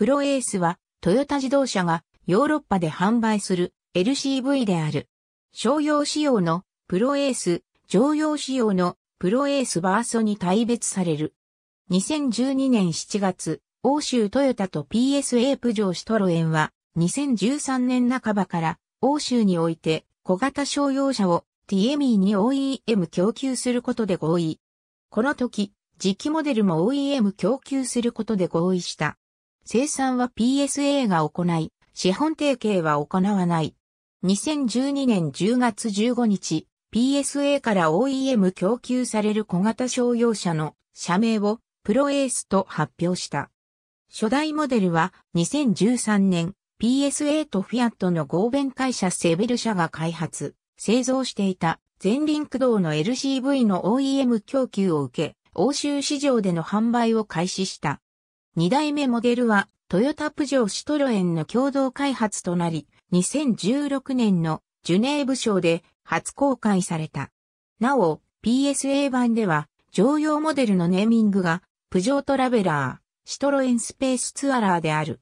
プロエースは、トヨタ自動車がヨーロッパで販売する LCV である。商用仕様のプロエース、乗用仕様のプロエースバーソに大別される。2012年7月、欧州トヨタと PSA プジョーシトロエンは、2013年半ばから欧州において小型商用車を TME に OEM 供給することで合意。この時、次期モデルも OEM 供給することで合意した。生産は PSA が行い、資本提携は行わない。2012年10月15日、PSA から OEM 供給される小型商用車の社名をプロエースと発表した。初代モデルは2013年 PSA とフィアットの合弁会社セベル社が開発、製造していた前輪駆動の LCV の OEM 供給を受け、欧州市場での販売を開始した。2代目モデルは、トヨタプジョーシトロエンの共同開発となり、2016年のジュネーブ賞で初公開された。なお、PSA 版では、常用モデルのネーミングが、プジョートラベラー、シトロエンスペースツアラーである。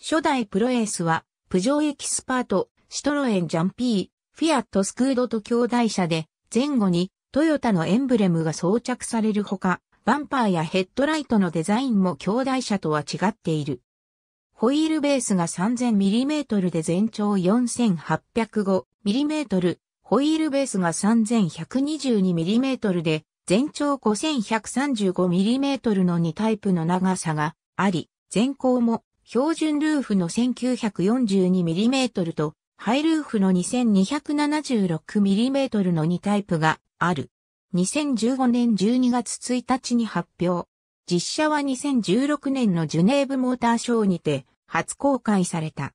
初代プロエースは、プジョーエキスパート、シトロエンジャンピー、フィアットスクードと兄弟車で、前後にトヨタのエンブレムが装着されるほか、バンパーやヘッドライトのデザインも兄弟車とは違っている。ホイールベースが 3000mm で全長 4805mm、ホイールベースが 3122mm で全長 5135mm の2タイプの長さがあり、全高も標準ルーフの 1942mm とハイルーフの 2276mm の2タイプがある。2015年12月1日に発表。実写は2016年のジュネーブモーターショーにて初公開された。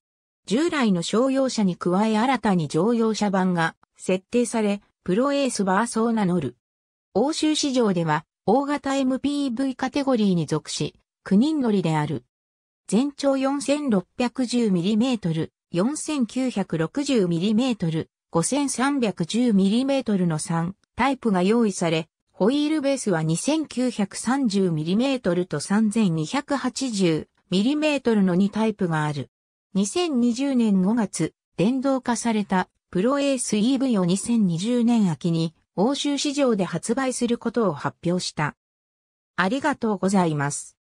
従来の商用車に加え新たに乗用車版が設定され、プロエースバーソー名乗る。欧州市場では大型 MPV カテゴリーに属し、9人乗りである。全長 4610mm、4960mm、5310mm の3タイプが用意され、ホイールベースは 2930mm と 3280mm の2タイプがある。2020年5月、電動化されたプロエース EV を2020年秋に欧州市場で発売することを発表した。ありがとうございます。